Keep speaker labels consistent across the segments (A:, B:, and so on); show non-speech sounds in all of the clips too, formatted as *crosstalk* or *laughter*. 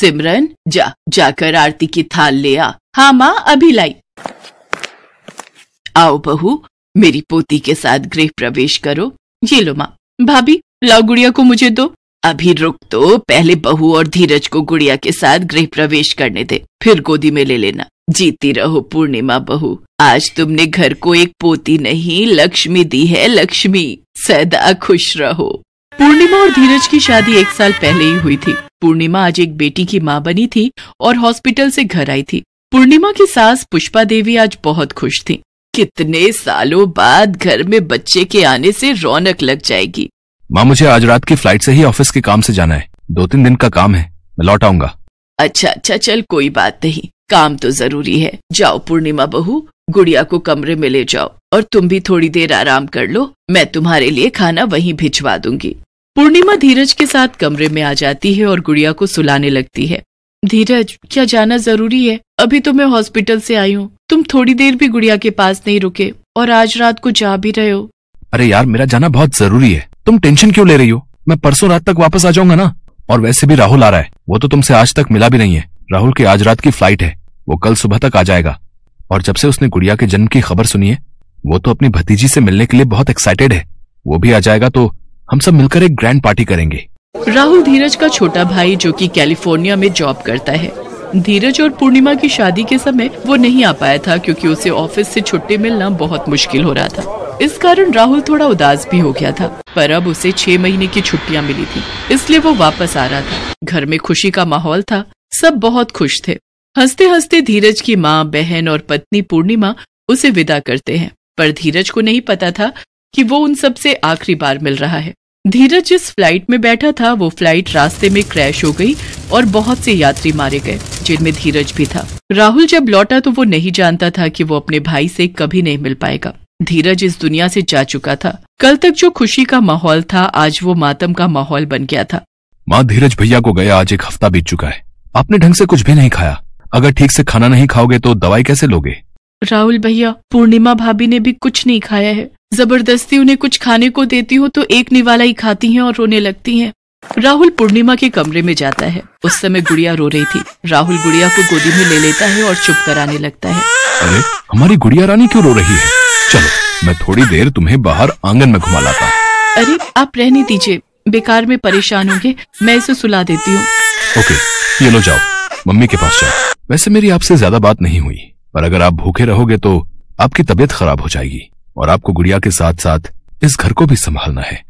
A: सिमरन जा जाकर आरती की थाल ले आ हाँ माँ अभी लाई आओ बहू मेरी पोती के साथ गृह प्रवेश करो ये लो माँ भाभी लाओ गुड़िया को मुझे दो अभी रुक तो पहले बहू और धीरज को गुड़िया के साथ गृह प्रवेश करने दे फिर गोदी में ले लेना जीती रहो पूर्णिमा बहू आज तुमने घर को एक पोती नहीं लक्ष्मी दी है लक्ष्मी सदा खुश रहो पूर्णिमा और धीरज की शादी एक साल पहले ही हुई थी पूर्णिमा आज एक बेटी की माँ बनी थी और हॉस्पिटल से घर आई थी पूर्णिमा की सास पुष्पा देवी आज बहुत खुश थी कितने सालों बाद घर में बच्चे के आने से रौनक लग जाएगी
B: माँ मुझे आज रात की फ्लाइट से ही ऑफिस के काम से जाना है दो तीन दिन का काम है मैं लौट आऊंगा
A: अच्छा अच्छा चल कोई बात नहीं काम तो जरूरी है जाओ पूर्णिमा बहू गुड़िया को कमरे में ले जाओ और तुम भी थोड़ी देर आराम कर लो मैं तुम्हारे लिए खाना वहीं भिजवा दूंगी पूर्णिमा धीरज के साथ कमरे में आ जाती है और गुड़िया को सुलाने लगती है धीरज क्या जाना जरूरी है अभी तो मैं हॉस्पिटल से आई हूँ तुम थोड़ी देर भी गुड़िया के पास नहीं रुके और आज रात को जा भी रहे हो
B: अरे यार मेरा जाना बहुत जरूरी है तुम टेंशन क्यों ले रही हो मैं परसों रात तक वापस आ जाऊंगा ना और वैसे भी राहुल आ रहा है वो तो तुमसे आज तक मिला भी नहीं है राहुल की आज रात की फ्लाइट है वो कल सुबह तक आ जाएगा और जब से उसने गुड़िया के जन्म की खबर सुनी है वो तो अपनी भतीजी से मिलने के लिए बहुत एक्साइटेड है वो भी आ जाएगा तो हम सब मिलकर एक ग्रैंड पार्टी करेंगे
A: राहुल धीरज का छोटा भाई जो कि कैलिफोर्निया में जॉब करता है धीरज और पूर्णिमा की शादी के समय वो नहीं आ पाया था क्योंकि उसे ऑफिस से छुट्टी मिलना बहुत मुश्किल हो रहा था इस कारण राहुल थोड़ा उदास भी हो गया था पर अब उसे छह महीने की छुट्टियां मिली थी इसलिए वो वापस आ रहा था घर में खुशी का माहौल था सब बहुत खुश थे हंसते हंसते धीरज की माँ बहन और पत्नी पूर्णिमा उसे विदा करते हैं पर धीरज को नहीं पता था कि वो उन सबसे आखिरी बार मिल रहा है धीरज जिस फ्लाइट में बैठा था वो फ्लाइट रास्ते में क्रैश हो गई और बहुत से यात्री मारे गए जिनमें धीरज भी था राहुल जब लौटा तो वो नहीं जानता था कि वो अपने भाई से कभी नहीं मिल पाएगा धीरज इस दुनिया से जा चुका था कल तक जो खुशी का माहौल था आज वो मातम का माहौल बन गया था
B: माँ धीरज भैया को गया आज एक हफ्ता बीत चुका है आपने ढंग से कुछ भी नहीं खाया अगर ठीक से खाना नहीं खाओगे तो दवाई कैसे लोगे
A: राहुल भैया पूर्णिमा भाभी ने भी कुछ नहीं खाया है जबरदस्ती उन्हें कुछ खाने को देती हूँ तो एक निवाला ही खाती हैं और रोने लगती हैं राहुल पूर्णिमा के कमरे में जाता है उस समय गुड़िया रो रही थी राहुल गुड़िया को गोदी में ले लेता है और चुप कराने लगता है
B: अरे हमारी गुड़िया रानी क्यों रो रही है चलो मैं थोड़ी देर तुम्हें बाहर आंगन में घुमा लाता
A: अरे आप रहने दीजिए बेकार में परेशान होंगे मैं इसे सुला देती हूँ
B: ओके ये लो जाओ मम्मी के पास जाओ वैसे मेरी आपसे ज्यादा बात नहीं हुई पर अगर आप भूखे रहोगे तो आपकी तबीयत खराब हो जाएगी और आपको गुड़िया के साथ साथ इस घर को भी संभालना है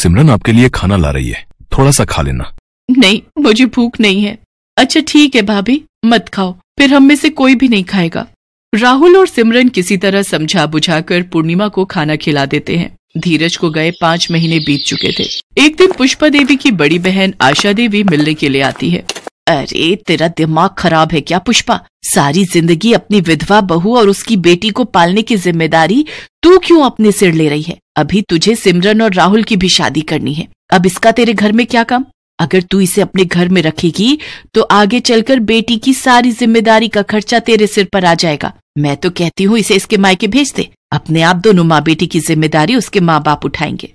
B: सिमरन आपके लिए खाना ला रही है थोड़ा सा खा लेना
A: नहीं मुझे भूख नहीं है अच्छा ठीक है भाभी मत खाओ फिर हम में से कोई भी नहीं खाएगा राहुल और सिमरन किसी तरह समझा बुझाकर पूर्णिमा को खाना खिला देते हैं धीरज को गए पाँच महीने बीत चुके थे एक दिन पुष्पा देवी की बड़ी बहन आशा देवी मिलने के लिए आती है अरे तेरा दिमाग खराब है क्या पुष्पा सारी जिंदगी अपनी विधवा बहू और उसकी बेटी को पालने की जिम्मेदारी तू क्यों अपने सिर ले रही है अभी तुझे सिमरन और राहुल की भी शादी करनी है अब इसका तेरे घर में क्या काम अगर तू इसे अपने घर में रखेगी तो आगे चलकर बेटी की सारी जिम्मेदारी का खर्चा तेरे सिर पर आ जाएगा मैं तो कहती हूँ इसे इसके मायके भेज दे अपने आप दोनों माँ बेटी की जिम्मेदारी उसके माँ बाप उठाएंगे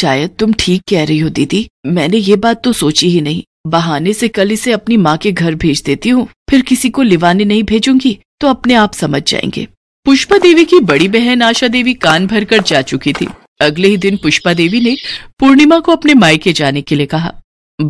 A: शायद तुम ठीक कह रही हो दीदी मैंने ये बात तो सोची ही नहीं बहाने से कल इसे अपनी माँ के घर भेज देती हूँ फिर किसी को लिवाने नहीं भेजूंगी तो अपने आप समझ जाएंगे पुष्पा देवी की बड़ी बहन आशा देवी कान भर कर जा चुकी थी अगले ही दिन पुष्पा देवी ने पूर्णिमा को अपने मायके जाने के लिए कहा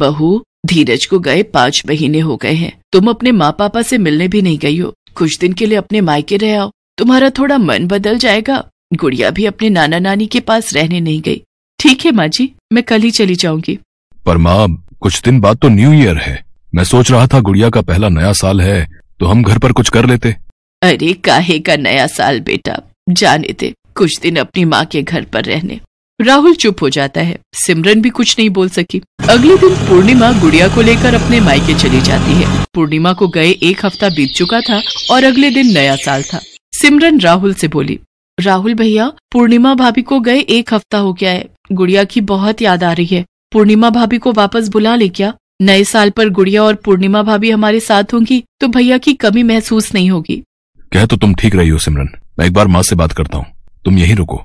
A: बहू धीरज को गए पाँच महीने हो गए हैं तुम अपने माँ पापा से मिलने भी नहीं गई हो कुछ दिन के लिए अपने मायके रह आओ तुम्हारा थोड़ा मन बदल जाएगा गुड़िया भी अपने नाना नानी के पास रहने नहीं गई ठीक है माँ जी मैं कल ही चली जाऊंगी
B: पर माँ कुछ दिन बाद तो न्यू ईयर है मैं सोच रहा था गुड़िया का पहला नया साल है तो हम घर पर कुछ कर लेते
A: अरे काहे का नया साल बेटा जाने दे कुछ दिन अपनी माँ के घर पर रहने राहुल चुप हो जाता है सिमरन भी कुछ नहीं बोल सकी अगले दिन पूर्णिमा गुड़िया को लेकर अपने मायके चली जाती है पूर्णिमा को गए एक हफ्ता बीत चुका था और अगले दिन नया साल था सिमरन राहुल से बोली राहुल भैया पूर्णिमा भाभी को गए एक हफ्ता हो गया है गुड़िया की बहुत याद आ रही है पूर्णिमा भाभी को वापस बुला ले क्या नए साल पर गुड़िया और पूर्णिमा भाभी हमारे साथ होंगी तो भैया की कमी महसूस नहीं होगी
B: कह तो तुम ठीक रही हो सिमरन मैं एक बार माँ से बात करता हूँ तुम यही रुको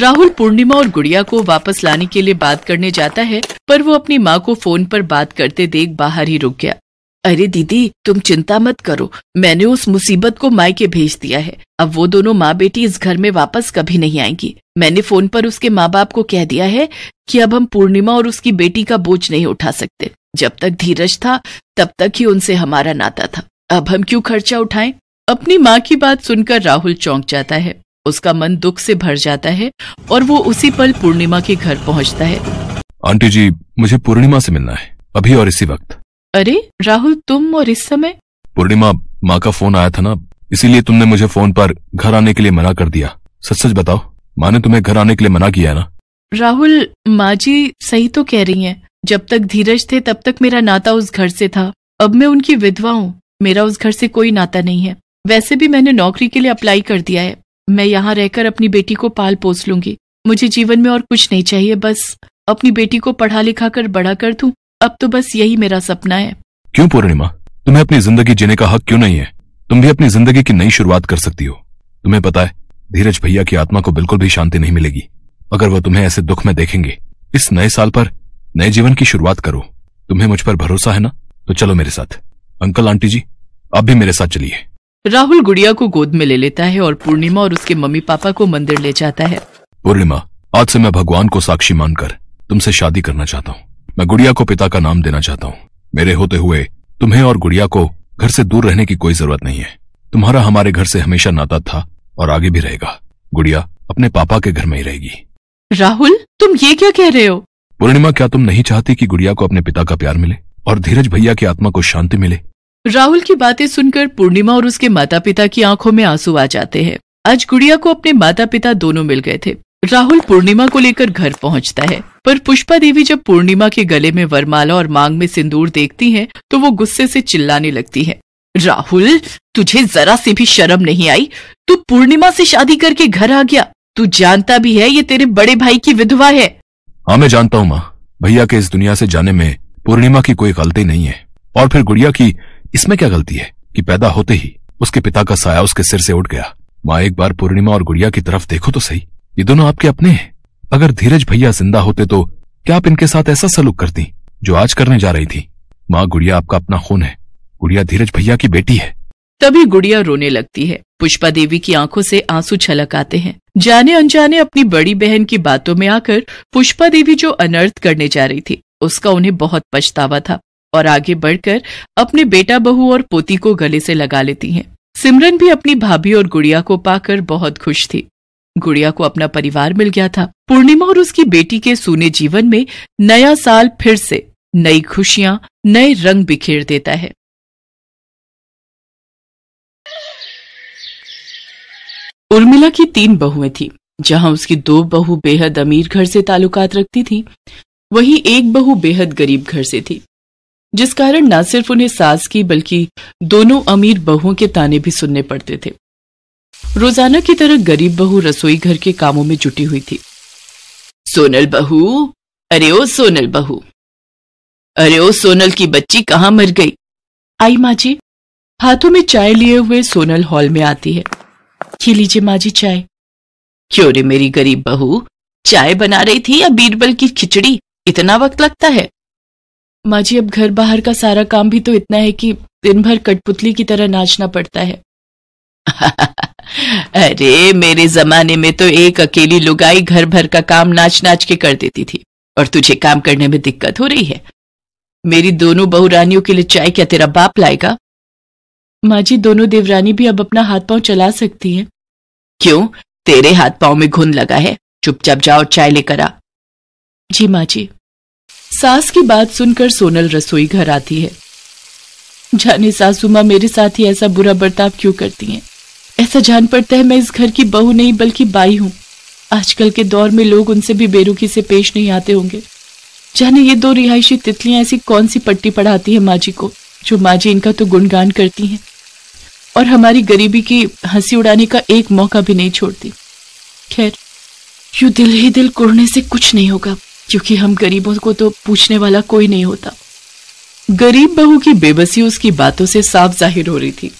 A: राहुल पूर्णिमा और गुड़िया को वापस लाने के लिए बात करने जाता है पर वो अपनी माँ को फोन पर बात करते देख बाहर ही रुक गया अरे दीदी तुम चिंता मत करो मैंने उस मुसीबत को मायके भेज दिया है अब वो दोनों माँ बेटी इस घर में वापस कभी नहीं आएंगी मैंने फोन पर उसके माँ बाप को कह दिया है कि अब हम पूर्णिमा और उसकी बेटी का बोझ नहीं उठा सकते जब तक धीरज था तब तक ही उनसे हमारा नाता था अब हम क्यों खर्चा उठाएं अपनी माँ की बात सुनकर राहुल चौंक जाता है उसका मन दुख से भर जाता है और वो उसी पल पूर्णिमा के घर पहुँचता है
B: आंटी जी मुझे पूर्णिमा से मिलना है अभी और इसी वक्त
A: अरे राहुल तुम और इस समय
B: पूर्णिमा माँ का फोन आया था ना इसीलिए तुमने मुझे फोन पर घर आने के लिए मना कर दिया सच सच बताओ माँ ने तुम्हें घर आने के लिए मना किया है ना
A: राहुल माँ जी सही तो कह रही हैं। जब तक धीरज थे तब तक मेरा नाता उस घर से था अब मैं उनकी विधवा हूँ मेरा उस घर से कोई नाता नहीं है वैसे भी मैंने नौकरी के लिए अप्लाई कर दिया है मैं यहाँ रहकर अपनी बेटी को पाल पोस लूंगी मुझे जीवन में और कुछ नहीं चाहिए बस अपनी बेटी को पढ़ा लिखा कर बड़ा कर दू अब तो बस यही मेरा सपना है
B: क्यों पूर्णिमा तुम्हें अपनी जिंदगी जीने का हक क्यों नहीं है तुम भी अपनी जिंदगी की नई शुरुआत कर सकती हो तुम्हें पता है धीरज भैया की आत्मा को बिल्कुल भी शांति नहीं मिलेगी अगर वह तुम्हें ऐसे दुख में देखेंगे इस नए साल पर नए जीवन की शुरुआत करो तुम्हें मुझ पर भरोसा है ना तो चलो मेरे साथ अंकल आंटी जी आप भी मेरे साथ चलिए
A: राहुल गुड़िया को गोद में ले लेता है और पूर्णिमा और उसके मम्मी पापा को मंदिर ले जाता
B: है पूर्णिमा आज से मैं भगवान को साक्षी मानकर तुमसे शादी करना चाहता हूँ मैं गुड़िया को पिता का नाम देना चाहता हूँ मेरे होते हुए तुम्हें और गुड़िया को घर से दूर रहने की कोई जरूरत नहीं है तुम्हारा हमारे घर से हमेशा नाता था और आगे भी रहेगा गुड़िया अपने पापा के घर में ही रहेगी
A: राहुल तुम ये क्या कह रहे हो
B: पूर्णिमा क्या तुम नहीं चाहती कि गुड़िया को अपने पिता का प्यार मिले और धीरज भैया की आत्मा को शांति मिले
A: राहुल की बातें सुनकर पूर्णिमा और उसके माता पिता की आंखों में आंसू आ जाते हैं आज गुड़िया को अपने माता पिता दोनों मिल गए थे राहुल पूर्णिमा को लेकर घर पहुंचता है पर पुष्पा देवी जब पूर्णिमा के गले में वरमाला और मांग में सिंदूर देखती हैं तो वो गुस्से से चिल्लाने लगती है राहुल तुझे जरा से भी शर्म नहीं आई तू पूर्णिमा से शादी करके घर आ गया तू जानता भी है ये तेरे बड़े भाई की विधवा है
B: हाँ मैं जानता हूँ माँ भैया के इस दुनिया से जाने में पूर्णिमा की कोई गलती नहीं है और फिर गुड़िया की इसमें क्या गलती है कि पैदा होते ही उसके पिता का साया उसके सिर से उठ गया माँ एक बार पूर्णिमा और गुड़िया की तरफ देखो तो सही ये दोनों आपके अपने हैं अगर धीरज भैया जिंदा होते तो क्या आप इनके साथ ऐसा सलूक करती जो आज करने जा रही थी माँ गुड़िया आपका अपना खून है गुड़िया धीरज भैया की बेटी है
A: तभी गुड़िया रोने लगती है पुष्पा देवी की आंखों से आंसू छलक आते हैं जाने अनजाने अपनी बड़ी बहन की बातों में आकर पुष्पा देवी जो अनर्थ करने जा रही थी उसका उन्हें बहुत पछतावा था और आगे बढ़कर अपने बेटा बहू और पोती को गले से लगा लेती हैं। सिमरन भी अपनी भाभी और गुड़िया को पाकर बहुत खुश थी गुड़िया को अपना परिवार मिल गया था पूर्णिमा और उसकी बेटी के सोने जीवन में नया साल फिर से नई खुशियां नए रंग बिखेर देता है उर्मिला की तीन बहुएं थी जहां उसकी दो बहू बेहद अमीर घर से ताल्लुकात रखती थी वहीं एक बहू बेहद गरीब घर से थी जिस कारण न सिर्फ उन्हें सास की बल्कि दोनों अमीर बहुओं के ताने भी सुनने पड़ते थे रोजाना की तरह गरीब बहू रसोई घर के कामों में जुटी हुई थी सोनल बहू अरे ओ सोनल बहू अरे ओ सोनल की बच्ची कहां मर गई आई माँ जी हाथों में चाय लिए हुए सोनल हॉल में आती है खी लीजिए माँ जी चाय क्यों रे मेरी गरीब बहू चाय बना रही थी या बीरबल की खिचड़ी इतना वक्त लगता है माँ जी अब घर बाहर का सारा काम भी तो इतना है कि दिन भर कठपुतली की तरह नाचना पड़ता है *laughs* अरे मेरे जमाने में तो एक अकेली लुगाई घर भर का काम नाच नाच के कर देती थी और तुझे काम करने में दिक्कत हो रही है मेरी दोनों बहुरानियों के लिए चाय क्या तेरा बाप लाएगा माँ जी दोनों देवरानी भी अब अपना हाथ पांव चला सकती हैं क्यों तेरे हाथ पांव में घुन लगा है चुपचाप जाओ और चाय लेकर आ जी माँ जी सास की बात सुनकर सोनल रसोई घर आती है जाने सासू माँ मेरे साथ ही ऐसा बुरा बर्ताव क्यों करती हैं ऐसा जान पड़ता है मैं इस घर की बहू नहीं बल्कि बाई हूँ आजकल के दौर में लोग उनसे भी बेरुखी से पेश नहीं आते होंगे जाने ये दो रिहायशी तितलियां ऐसी कौन सी पट्टी पढ़ाती है माँ जी को जो माँ जी इनका तो गुणगान करती हैं और हमारी गरीबी की हंसी उड़ाने का एक मौका भी नहीं छोड़ती खैर यू दिल ही दिल कुड़ने से कुछ नहीं होगा क्योंकि हम गरीबों को तो पूछने वाला कोई नहीं होता गरीब बहू की बेबसी उसकी बातों से साफ जाहिर हो रही थी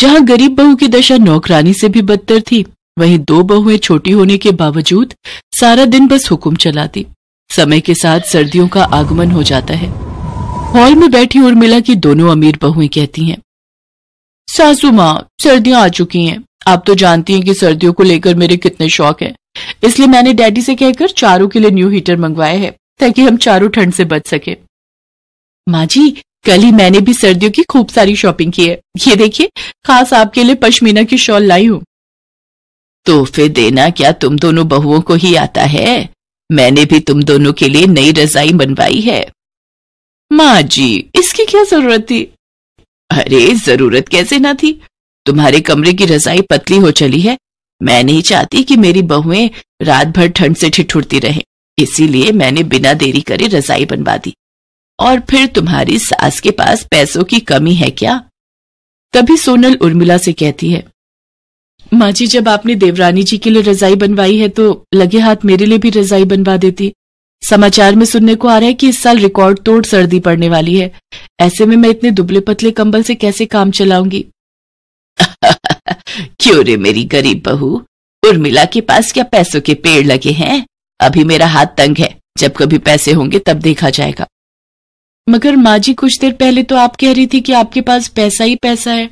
A: जहां गरीब बहू की दशा नौकरानी से भी बदतर थी वहीं दो बहुएं छोटी होने के बावजूद सारा दिन बस हुक्म चलाती समय के साथ सर्दियों का आगमन हो जाता है हॉल में बैठी उर्मिला की दोनों अमीर बहुएं कहती हैं सासू माँ सर्दियां आ चुकी हैं आप तो जानती हैं कि सर्दियों को लेकर मेरे कितने शौक हैं इसलिए मैंने डैडी से कहकर चारों के लिए न्यू हीटर मंगवाया है ताकि हम चारों ठंड से बच सके माँ जी कल ही मैंने भी सर्दियों की खूब सारी शॉपिंग की है ये देखिए खास आपके लिए पश्मीना की शॉल लाई हूँ तोहफे देना क्या तुम दोनों बहुओं को ही आता है मैंने भी तुम दोनों के लिए नई रजाई बनवाई है माँ जी इसकी क्या जरूरत थी अरे जरूरत कैसे ना थी तुम्हारे कमरे की रजाई पतली हो चली है मैं नहीं चाहती कि मेरी बहुएं रात भर ठंड से ठिठुरती रहे इसीलिए मैंने बिना देरी करे रजाई बनवा दी और फिर तुम्हारी सास के पास पैसों की कमी है क्या तभी सोनल उर्मिला से कहती है माँ जी जब आपने देवरानी जी के लिए रजाई बनवाई है तो लगे हाथ मेरे लिए भी रजाई बनवा देती समाचार में सुनने को आ रहा है कि इस साल रिकॉर्ड तोड़ सर्दी पड़ने वाली है ऐसे में मैं इतने दुबले पतले कंबल से कैसे काम चलाऊंगी *laughs* क्यों रे मेरी गरीब बहू उर्मिला के पास क्या पैसों के पेड़ लगे हैं अभी मेरा हाथ तंग है जब कभी पैसे होंगे तब देखा जाएगा मगर माँ जी कुछ देर पहले तो आप कह रही थी कि आपके पास पैसा ही पैसा है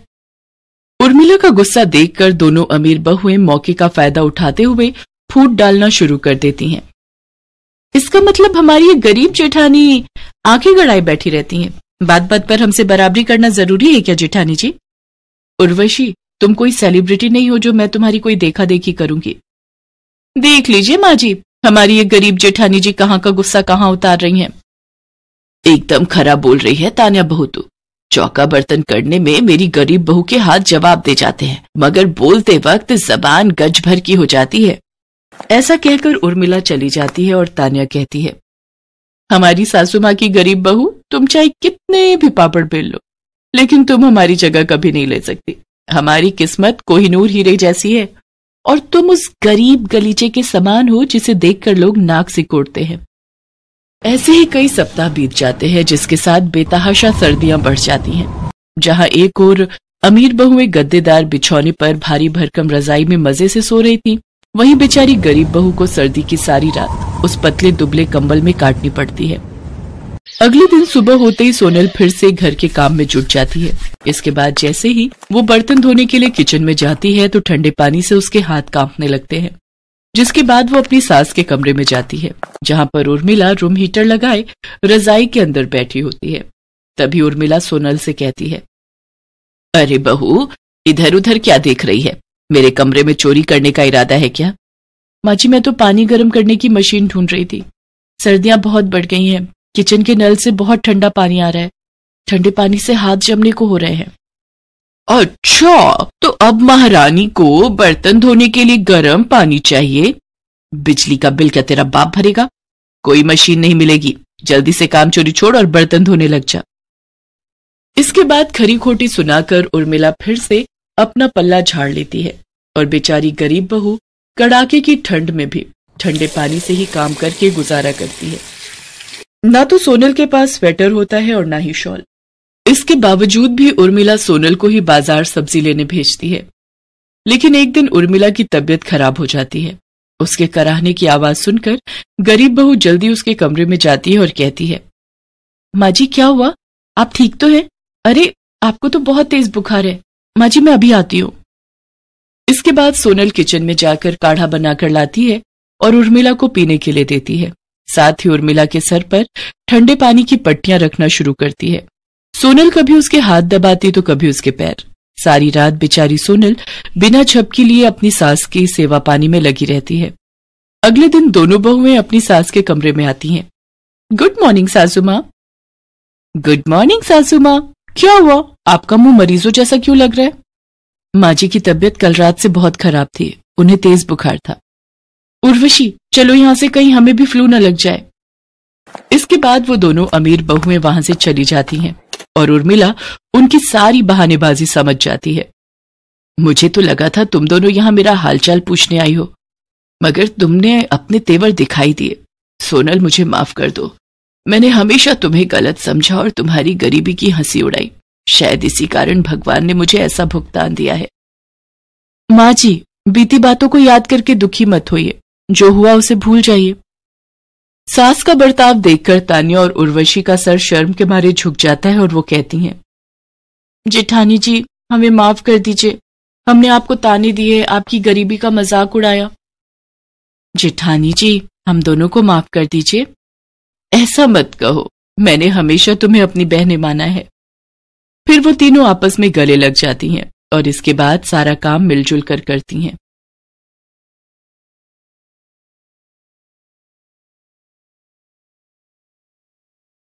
A: उर्मिला का गुस्सा देखकर दोनों अमीर बहुएं मौके का फायदा उठाते हुए फूट डालना शुरू कर देती हैं। इसका मतलब हमारी ये गरीब जेठानी आंखें गड़ाई बैठी रहती हैं। बात बात पर हमसे बराबरी करना जरूरी है क्या जेठानी जी उर्वशी तुम कोई सेलिब्रिटी नहीं हो जो मैं तुम्हारी कोई देखा देखी करूंगी देख लीजिए माँ जी हमारी ये गरीब जेठानी जी कहाँ का गुस्सा कहाँ उतार रही हैं एकदम खरा बोल रही है तान्या बहू तू चौका बर्तन करने में मेरी गरीब बहू के हाथ जवाब दे जाते हैं मगर बोलते वक्त जबान गज भर की हो जाती है ऐसा कहकर उर्मिला चली जाती है और तान्या कहती है हमारी सासू माँ की गरीब बहू तुम चाहे कितने भी पापड़ बेल लो लेकिन तुम हमारी जगह कभी नहीं ले सकती हमारी किस्मत कोहिनूर हीरे जैसी है और तुम उस गरीब गलीचे के समान हो जिसे देखकर लोग नाक सिकोड़ते हैं ऐसे ही कई सप्ताह बीत जाते हैं जिसके साथ बेतहाशा सर्दियां बढ़ जाती हैं जहां एक और अमीर बहुएं गद्देदार बिछौने पर भारी भरकम रजाई में मजे से सो रही थी वहीं बेचारी गरीब बहू को सर्दी की सारी रात उस पतले दुबले कंबल में काटनी पड़ती है अगले दिन सुबह होते ही सोनल फिर से घर के काम में जुट जाती है इसके बाद जैसे ही वो बर्तन धोने के लिए किचन में जाती है तो ठंडे पानी से उसके हाथ कांपने लगते हैं जिसके बाद वो अपनी सास के कमरे में जाती है जहां पर उर्मिला रूम हीटर लगाए रजाई के अंदर बैठी होती है तभी उर्मिला सोनल से कहती है अरे बहू इधर उधर क्या देख रही है मेरे कमरे में चोरी करने का इरादा है क्या माची मैं तो पानी गर्म करने की मशीन ढूंढ रही थी सर्दियां बहुत बढ़ गई हैं किचन के नल से बहुत ठंडा पानी आ रहा है ठंडे पानी से हाथ जमने को हो रहे हैं अच्छा तो अब महारानी को बर्तन धोने के लिए गर्म पानी चाहिए बिजली का बिल क्या तेरा बाप भरेगा कोई मशीन नहीं मिलेगी जल्दी से काम चोरी छोड़ और बर्तन धोने लग जा इसके बाद खरी खोटी सुनाकर उर्मिला फिर से अपना पल्ला झाड़ लेती है और बेचारी गरीब बहू कड़ाके की ठंड में भी ठंडे पानी से ही काम करके गुजारा करती है ना तो सोनल के पास स्वेटर होता है और ना ही शॉल इसके बावजूद भी उर्मिला सोनल को ही बाजार सब्जी लेने भेजती है लेकिन एक दिन उर्मिला की तबीयत खराब हो जाती है उसके कराहने की आवाज सुनकर गरीब बहू जल्दी उसके कमरे में जाती है और कहती है माँ जी क्या हुआ आप ठीक तो हैं अरे आपको तो बहुत तेज बुखार है माँ जी मैं अभी आती हूँ इसके बाद सोनल किचन में जाकर काढ़ा बनाकर लाती है और उर्मिला को पीने के लिए देती है साथ ही उर्मिला के सर पर ठंडे पानी की पट्टियां रखना शुरू करती है सोनल कभी उसके हाथ दबाती तो कभी उसके पैर सारी रात बेचारी सोनल बिना झपकी लिए अपनी सास की सेवा पानी में लगी रहती है अगले दिन दोनों बहुएं अपनी सास के कमरे में आती हैं गुड मॉर्निंग सासू माँ गुड मॉर्निंग सासू माँ क्या हुआ आपका मुंह मरीजों जैसा क्यों लग रहा है माँ जी की तबीयत कल रात से बहुत खराब थी उन्हें तेज बुखार था उर्वशी चलो यहाँ से कहीं हमें भी फ्लू न लग जाए इसके बाद वो दोनों अमीर बहुएं वहां से चली जाती हैं और उर्मिला उनकी सारी बहानेबाजी समझ जाती है मुझे तो लगा था तुम दोनों यहां मेरा हालचाल पूछने आई हो मगर तुमने अपने तेवर दिखाई दिए सोनल मुझे माफ कर दो मैंने हमेशा तुम्हें गलत समझा और तुम्हारी गरीबी की हंसी उड़ाई शायद इसी कारण भगवान ने मुझे ऐसा भुगतान दिया है माँ जी बीती बातों को याद करके दुखी मत होइए जो हुआ उसे भूल जाइए सास का बर्ताव देखकर तानिया और उर्वशी का सर शर्म के मारे झुक जाता है और वो कहती हैं जेठानी जी हमें माफ कर दीजिए हमने आपको ताने दिए आपकी गरीबी का मजाक उड़ाया जेठानी जी हम दोनों को माफ कर दीजिए ऐसा मत कहो मैंने हमेशा तुम्हें अपनी बहने माना है फिर वो तीनों आपस में गले लग जाती हैं और
B: इसके बाद सारा काम मिलजुल कर करती हैं